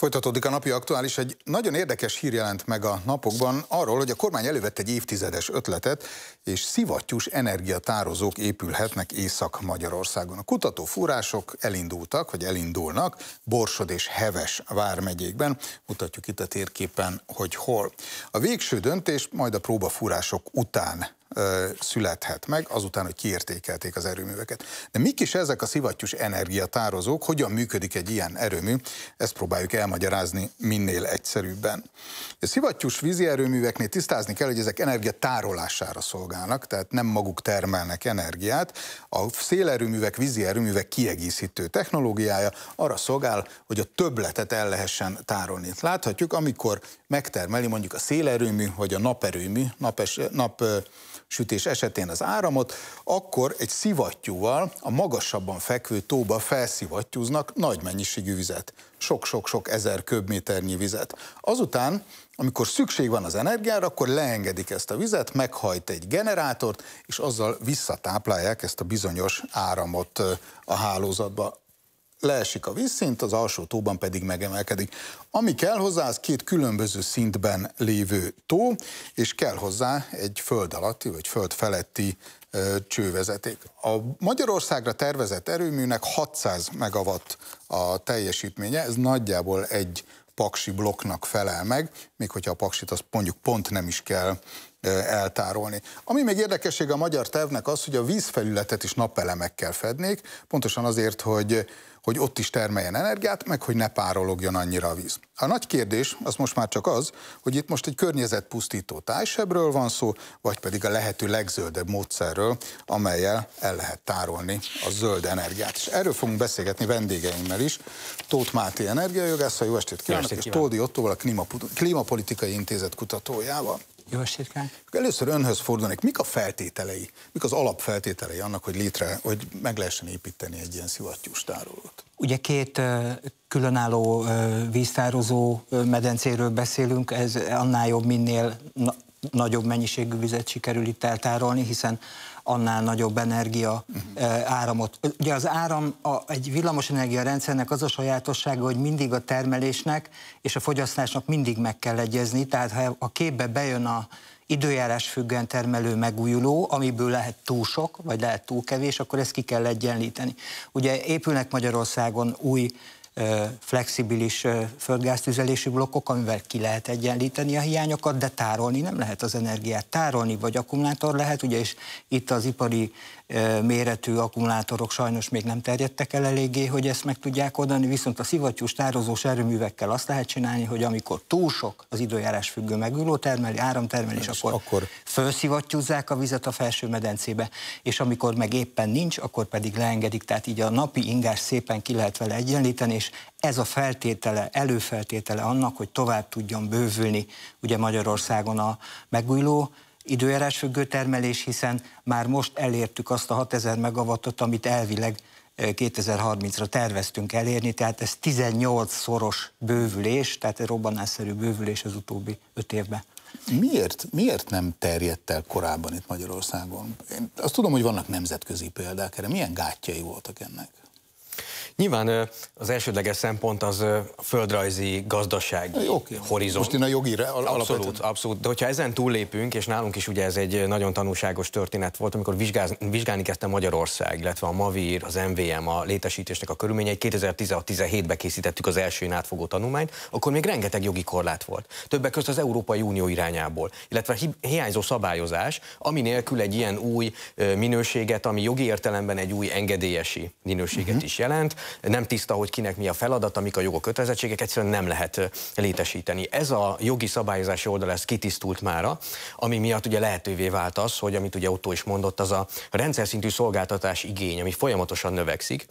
Folytatódik a napi aktuális. Egy nagyon érdekes hír jelent meg a napokban arról, hogy a kormány elővett egy évtizedes ötletet, és szivattyús energiatározók épülhetnek Észak-Magyarországon. A kutatófúrások elindultak, vagy elindulnak Borsod és Heves vármegyékben. Mutatjuk itt a térképen, hogy hol. A végső döntés majd a próbafúrások után születhet meg, azután, hogy kiértékelték az erőműveket. De mik is ezek a szivattyús energiatározók, hogyan működik egy ilyen erőmű, ezt próbáljuk elmagyarázni minél egyszerűbben. A szivattyús vízi erőműveknél tisztázni kell, hogy ezek energia tárolására szolgálnak, tehát nem maguk termelnek energiát. A szélerőművek, vízi erőművek kiegészítő technológiája arra szolgál, hogy a többletet el lehessen tárolni. Láthatjuk, amikor megtermeli mondjuk a szélerőmű vagy a naperőmű, napes, nap sütés esetén az áramot, akkor egy szivattyúval a magasabban fekvő tóba felszivattyúznak nagy mennyiségű vizet. Sok-sok-sok ezer köbméternyi vizet. Azután, amikor szükség van az energiára, akkor leengedik ezt a vizet, meghajt egy generátort, és azzal visszatáplálják ezt a bizonyos áramot a hálózatba leesik a vízszint, az alsó tóban pedig megemelkedik. Ami kell hozzá, az két különböző szintben lévő tó, és kell hozzá egy föld alatti vagy föld feletti csővezeték. A Magyarországra tervezett erőműnek 600 megawatt a teljesítménye, ez nagyjából egy paksi blokknak felel meg, még hogyha a paksit azt mondjuk pont nem is kell eltárolni. Ami még érdekesség a magyar tervnek az, hogy a vízfelületet is napelemekkel fednék, pontosan azért, hogy, hogy ott is termeljen energiát, meg hogy ne párologjon annyira a víz. A nagy kérdés az most már csak az, hogy itt most egy környezetpusztító tájsebről van szó, vagy pedig a lehető legzöldebb módszerről, amelyel el lehet tárolni a zöld energiát. És erről fogunk beszélgetni vendégeimmel is. Tóth Máté energiajogásszal, jó estét kívánok, és Tódi Ottóval, a Klimapolitikai Intézet kutatójával. Jó estét Először önhöz fordulnék. Mik a feltételei, mik az alapfeltételei annak, hogy létre, hogy meg lehessen építeni egy ilyen szivattyús tárolót? Ugye két különálló víztározó medencéről beszélünk, ez annál jobb, minél nagyobb mennyiségű vizet sikerül itt eltárolni, hiszen annál nagyobb energia mhm. eh, áramot. Ugye az áram a, egy villamosenergia rendszernek az a sajátossága, hogy mindig a termelésnek és a fogyasztásnak mindig meg kell egyezni, tehát ha a képbe bejön a időjárás függően termelő megújuló, amiből lehet túl sok, vagy lehet túl kevés, akkor ezt ki kell egyenlíteni. Ugye épülnek Magyarországon új flexibilis földgáztüzelési blokkok, amivel ki lehet egyenlíteni a hiányokat, de tárolni nem lehet az energiát. Tárolni vagy akkumulátor lehet, ugye, és itt az ipari méretű akkumulátorok sajnos még nem terjedtek el eléggé, hogy ezt meg tudják oldani, viszont a szivattyús tározós erőművekkel azt lehet csinálni, hogy amikor túl sok az időjárás függő megülő termeli, áramtermelés, akkor, akkor felszivattyúzzák a vizet a felső medencébe, és amikor meg éppen nincs, akkor pedig leengedik, tehát így a napi ingás szépen ki lehet vele egyenlíteni, és ez a feltétele, előfeltétele annak, hogy tovább tudjon bővülni ugye Magyarországon a megújuló időjárás függő termelés, hiszen már most elértük azt a 6000 megawattot, amit elvileg 2030-ra eh, terveztünk elérni, tehát ez 18 szoros bővülés, tehát egy robbanásszerű bővülés az utóbbi öt évben. Miért, miért nem terjedt el korábban itt Magyarországon? Én azt tudom, hogy vannak nemzetközi példák erre. Milyen gátjai voltak ennek? Nyilván az elsődleges szempont az a földrajzi gazdaság horizont. Most én a jogi Abszolút, abszolút. De hogyha ezen túllépünk, és nálunk is ugye ez egy nagyon tanulságos történet volt, amikor vizsgáz, vizsgálni kezdte Magyarország, illetve a Mavir, az MVM, a létesítésnek a körülményei, 2016-17-ben készítettük az első átfogó tanulmányt, akkor még rengeteg jogi korlát volt. Többek között az Európai Unió irányából, illetve hi- hiányzó szabályozás, ami nélkül egy ilyen új minőséget, ami jogi értelemben egy új engedélyesi minőséget uh-huh. is jelent, nem tiszta, hogy kinek mi a feladata, amik a jogok kötelezettségek, egyszerűen nem lehet létesíteni. Ez a jogi szabályozási oldal, ez kitisztult mára, ami miatt ugye lehetővé vált az, hogy amit ugye Otto is mondott, az a rendszer szintű szolgáltatás igény, ami folyamatosan növekszik,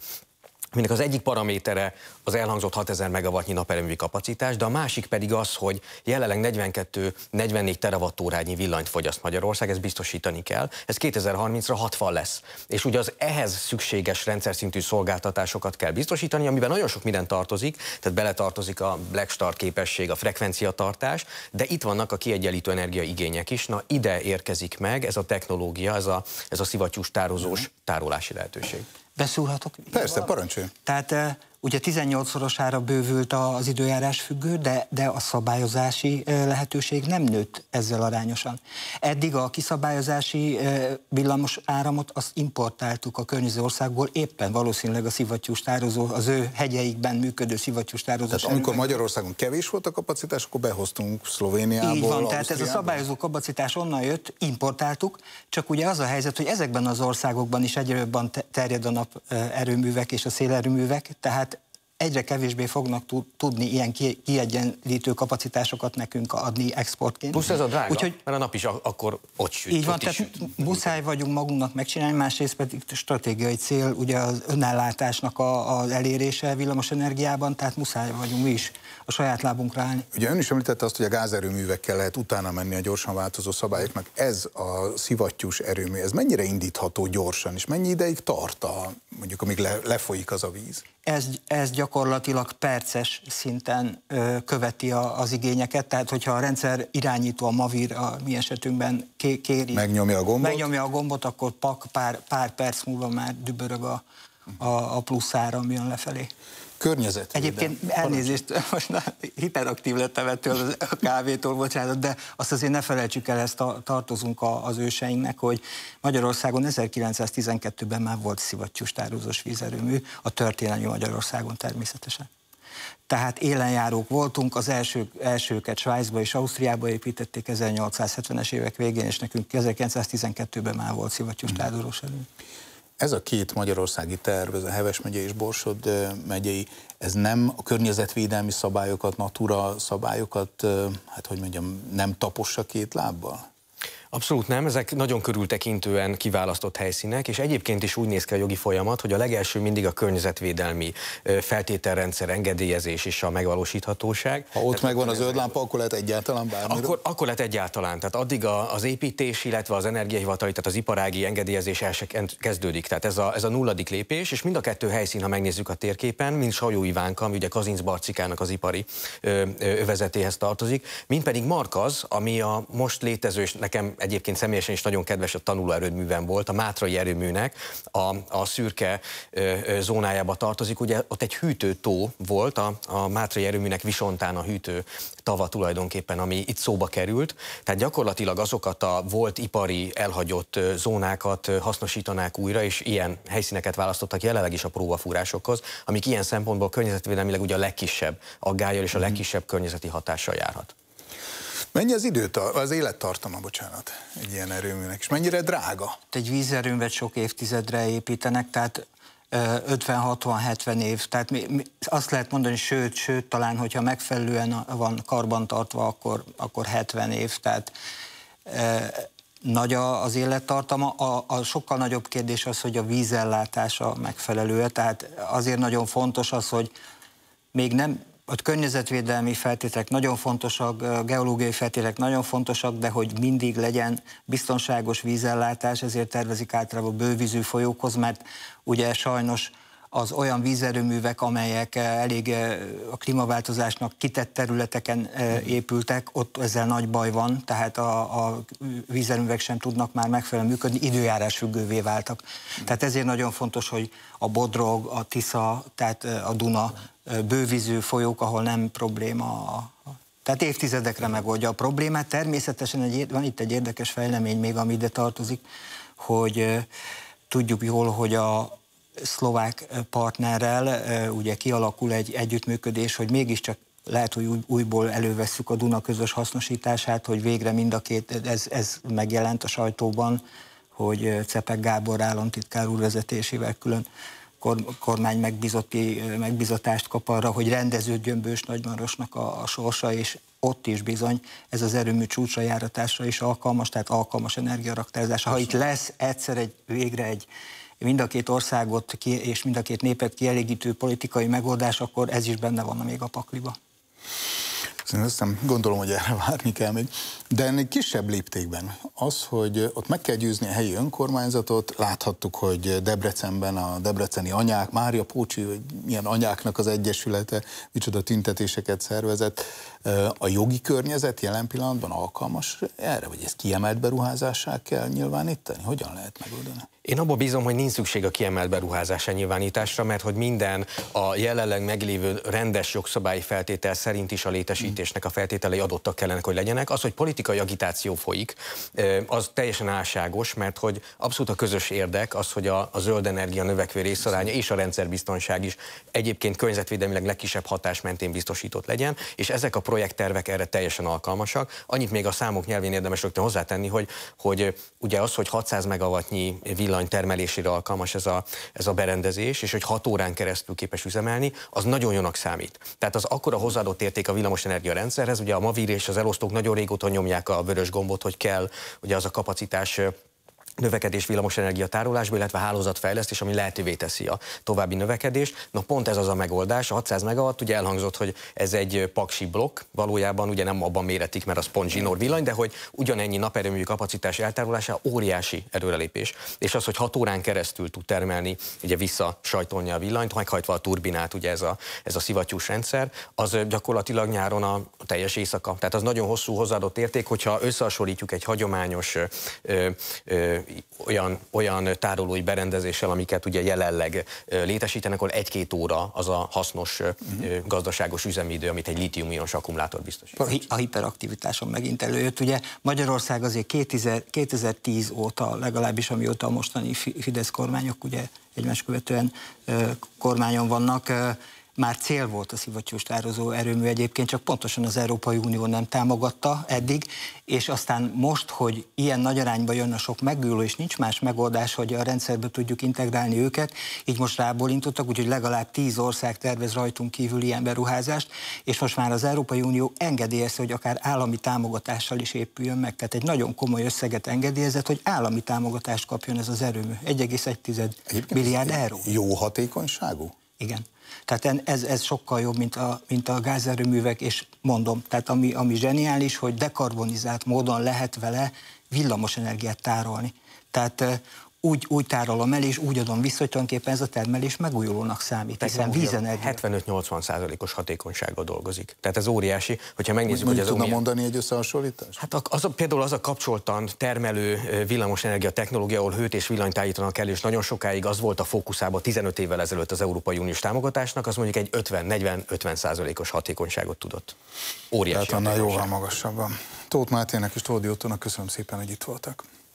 aminek az egyik paramétere az elhangzott 6000 megawattnyi naperőmű kapacitás, de a másik pedig az, hogy jelenleg 42-44 teravattórányi villanyt fogyaszt Magyarország, ezt biztosítani kell. Ez 2030-ra 60 lesz. És ugye az ehhez szükséges rendszer szintű szolgáltatásokat kell biztosítani, amiben nagyon sok minden tartozik, tehát beletartozik a Black Star képesség, a frekvenciatartás, de itt vannak a kiegyenlítő igények is. Na ide érkezik meg ez a technológia, ez a, ez a szivattyús tározós mhm. tárolási lehetőség. Beszúrhatok? Persze, parancsoljon. Tehát eh, Ugye 18-szorosára bővült az időjárás függő, de, de a szabályozási lehetőség nem nőtt ezzel arányosan. Eddig a kiszabályozási villamos áramot azt importáltuk a környező országból, éppen valószínűleg a szivattyús tározó, az ő hegyeikben működő szivattyús tározó. Tehát amikor Magyarországon kevés volt a kapacitás, akkor behoztunk Szlovéniából. Így van, tehát ez a szabályozó kapacitás onnan jött, importáltuk, csak ugye az a helyzet, hogy ezekben az országokban is egyre jobban terjed a nap erőművek és a szélerőművek, tehát egyre kevésbé fognak tudni ilyen kiegyenlítő kapacitásokat nekünk adni exportként. Plusz ez a drága, Úgyhogy, mert a nap is akkor ott süt. Így van, tehát süt. muszáj vagyunk magunknak megcsinálni, másrészt pedig stratégiai cél, ugye az önellátásnak a, az elérése villamos energiában, tehát muszáj vagyunk mi is a saját lábunkra állni. Ugye ön is említette azt, hogy a gázerőművekkel lehet utána menni a gyorsan változó szabályoknak. Ez a szivattyús erőmű, ez mennyire indítható gyorsan, és mennyi ideig tart a, mondjuk amíg le, lefolyik az a víz? ez, ez gyakorlatilag perces szinten ö, követi a, az igényeket, tehát hogyha a rendszer irányító a Mavir a mi esetünkben ké, kéri, megnyomja a gombot, megnyomja a gombot akkor pak, pár, pár perc múlva már dübörög a, a, a plusz áram jön lefelé környezet. Egyébként elnézést, most na, hiperaktív lettem ettől a kávétól, bocsánat, de azt azért ne felejtsük el, ezt a, tartozunk a, az őseinknek, hogy Magyarországon 1912-ben már volt szivattyús tározós vízerőmű, a történelmi Magyarországon természetesen. Tehát élenjárók voltunk, az első, elsőket Svájcba és Ausztriába építették 1870-es évek végén, és nekünk 1912-ben már volt szivattyús hm. tározós erőmű ez a két magyarországi terv, ez a Heves megye és Borsod megyei, ez nem a környezetvédelmi szabályokat, natura szabályokat, hát hogy mondjam, nem tapossa két lábbal? Abszolút nem, ezek nagyon körültekintően kiválasztott helyszínek, és egyébként is úgy néz ki a jogi folyamat, hogy a legelső mindig a környezetvédelmi feltételrendszer, engedélyezés és a megvalósíthatóság. Ha ott tehát megvan az zöld lámpa, akkor lehet egyáltalán bármi. Akkor, akkor lehet egyáltalán, tehát addig a, az építés, illetve az energiahivatali, tehát az iparági engedélyezés el kezdődik. Tehát ez a, ez a nulladik lépés, és mind a kettő helyszín, ha megnézzük a térképen, mint Sajó Ivánka, ami ugye Kazinc Barcikának az ipari övezetéhez tartozik, mint pedig Markaz, ami a most létező, és nekem egyébként személyesen is nagyon kedves a tanulóerőműven volt, a Mátrai erőműnek a, a szürke ö, ö, zónájába tartozik. Ugye ott egy hűtőtó volt, a, a Mátrai erőműnek visontán a hűtő tava tulajdonképpen, ami itt szóba került. Tehát gyakorlatilag azokat a volt ipari elhagyott zónákat hasznosítanák újra, és ilyen helyszíneket választottak jelenleg is a próbafúrásokhoz, amik ilyen szempontból környezetvédelmileg ugye a legkisebb aggályal és a mhm. legkisebb környezeti hatással járhat. Mennyi az időt, az élettartama, bocsánat, egy ilyen erőműnek, és mennyire drága? Egy vízerőművet sok évtizedre építenek, tehát 50-60-70 év, tehát mi, mi, azt lehet mondani, sőt, sőt, talán, hogyha megfelelően van karbantartva, akkor, akkor 70 év, tehát e, nagy az élettartama. A, a sokkal nagyobb kérdés az, hogy a vízellátása megfelelő, tehát azért nagyon fontos az, hogy még nem a környezetvédelmi feltételek nagyon fontosak, geológiai feltételek nagyon fontosak, de hogy mindig legyen biztonságos vízellátás, ezért tervezik általában bővízű folyókhoz, mert ugye sajnos az olyan vízerőművek, amelyek eh, elég eh, a klímaváltozásnak kitett területeken eh, épültek, ott ezzel nagy baj van, tehát a, a vízerőművek sem tudnak már megfelelően működni, időjárás függővé váltak. Tehát ezért nagyon fontos, hogy a Bodrog, a Tisza, tehát a Duna bővízű folyók, ahol nem probléma a tehát évtizedekre megoldja a problémát. Természetesen egy, van itt egy érdekes fejlemény még, ami ide tartozik, hogy tudjuk jól, hogy a, szlovák partnerrel ugye kialakul egy együttműködés, hogy mégiscsak lehet, hogy újból elővesszük a Duna közös hasznosítását, hogy végre mind a két, ez, ez megjelent a sajtóban, hogy Cepek Gábor államtitkár úr vezetésével külön kormány megbizotti, megbizatást kap arra, hogy rendeződjön Bős Nagymarosnak a, a sorsa, és ott is bizony ez az erőmű csúcsra járatásra is alkalmas, tehát alkalmas energiaraktározása. Ha itt lesz egyszer egy, végre egy, mind a két országot ki, és mind a két népet kielégítő politikai megoldás, akkor ez is benne van még a pakliba. Szerintem azt nem gondolom, hogy erre várni kell még. De ennél kisebb léptékben az, hogy ott meg kell győzni a helyi önkormányzatot, láthattuk, hogy Debrecenben a debreceni anyák, Mária Pócsi, hogy milyen anyáknak az egyesülete, micsoda tüntetéseket szervezett. A jogi környezet jelen pillanatban alkalmas erre, vagy ez kiemelt beruházássá kell nyilvánítani? Hogyan lehet megoldani? Én abban bízom, hogy nincs szükség a kiemelt beruházása nyilvánításra, mert hogy minden a jelenleg meglévő rendes jogszabályi feltétel szerint is a létesítésnek a feltételei adottak kellene, hogy legyenek. Az, hogy politikai agitáció folyik, az teljesen álságos, mert hogy abszolút a közös érdek az, hogy a, a zöld energia növekvő részaránya és a rendszerbiztonság is egyébként környezetvédelmileg legkisebb hatás mentén biztosított legyen, és ezek a projekttervek erre teljesen alkalmasak. Annyit még a számok nyelvén érdemes rögtön hozzátenni, hogy, hogy ugye az, hogy 600 megawattnyi villany termelésére alkalmas ez a, ez a berendezés, és hogy 6 órán keresztül képes üzemelni, az nagyon jónak számít. Tehát az akkora hozzáadott érték a villamosenergia rendszerhez, ugye a Mavir és az elosztók nagyon régóta nyomják a vörös gombot, hogy kell ugye az a kapacitás növekedés villamosenergia tárolásból, illetve hálózatfejlesztés, ami lehetővé teszi a további növekedést. Na pont ez az a megoldás, a 600 megawatt, ugye elhangzott, hogy ez egy paksi blokk, valójában ugye nem abban méretik, mert az pont zsinór villany, de hogy ugyanennyi naperőmű kapacitás eltárolása óriási erőrelépés. És az, hogy 6 órán keresztül tud termelni, ugye vissza sajtolni a villanyt, meghajtva a turbinát, ugye ez a, ez a szivattyús rendszer, az gyakorlatilag nyáron a teljes éjszaka. Tehát az nagyon hosszú hozzáadott érték, hogyha összehasonlítjuk egy hagyományos ö, ö, olyan, olyan tárolói berendezéssel, amiket ugye jelenleg létesítenek, ahol egy-két óra az a hasznos uh-huh. gazdaságos üzemidő, amit egy litium-ionos akkumulátor biztosít. A hiperaktivitáson megint előjött, ugye Magyarország azért 2000, 2010 óta, legalábbis amióta a mostani Fidesz kormányok ugye egymás követően kormányon vannak, már cél volt a szivattyús tározó erőmű egyébként, csak pontosan az Európai Unió nem támogatta eddig, és aztán most, hogy ilyen nagy arányba jön a sok megülő, és nincs más megoldás, hogy a rendszerbe tudjuk integrálni őket, így most intottak, úgyhogy legalább tíz ország tervez rajtunk kívül ilyen beruházást, és most már az Európai Unió engedélyezte, hogy akár állami támogatással is épüljön meg. Tehát egy nagyon komoly összeget engedélyezett, hogy állami támogatást kapjon ez az erőmű. 1,1 milliárd euró. Jó hatékonyságú? Igen. Tehát ez, ez sokkal jobb, mint a, mint a gázerőművek, és mondom, tehát ami, ami zseniális, hogy dekarbonizált módon lehet vele villamos energiát tárolni. Tehát úgy, úgy tárolom el, és úgy adom vissza, hogy tulajdonképpen ez a termelés megújulónak számít, Tehát hiszen vízenergia. 75-80 százalékos hatékonysággal dolgozik. Tehát ez óriási, hogyha megnézzük, hogy az... Tudna milyen... mondani egy összehasonlítást? Hát az, a, például az a kapcsoltan termelő villamosenergia technológia, ahol hőt és villanyt állítanak el, és nagyon sokáig az volt a fókuszába 15 évvel ezelőtt az Európai Uniós támogatásnak, az mondjuk egy 50-40-50 százalékos hatékonyságot tudott. Óriási. Tehát annál jóval magasabban. Tóth Mátének és Tóth köszönöm szépen, hogy itt voltak.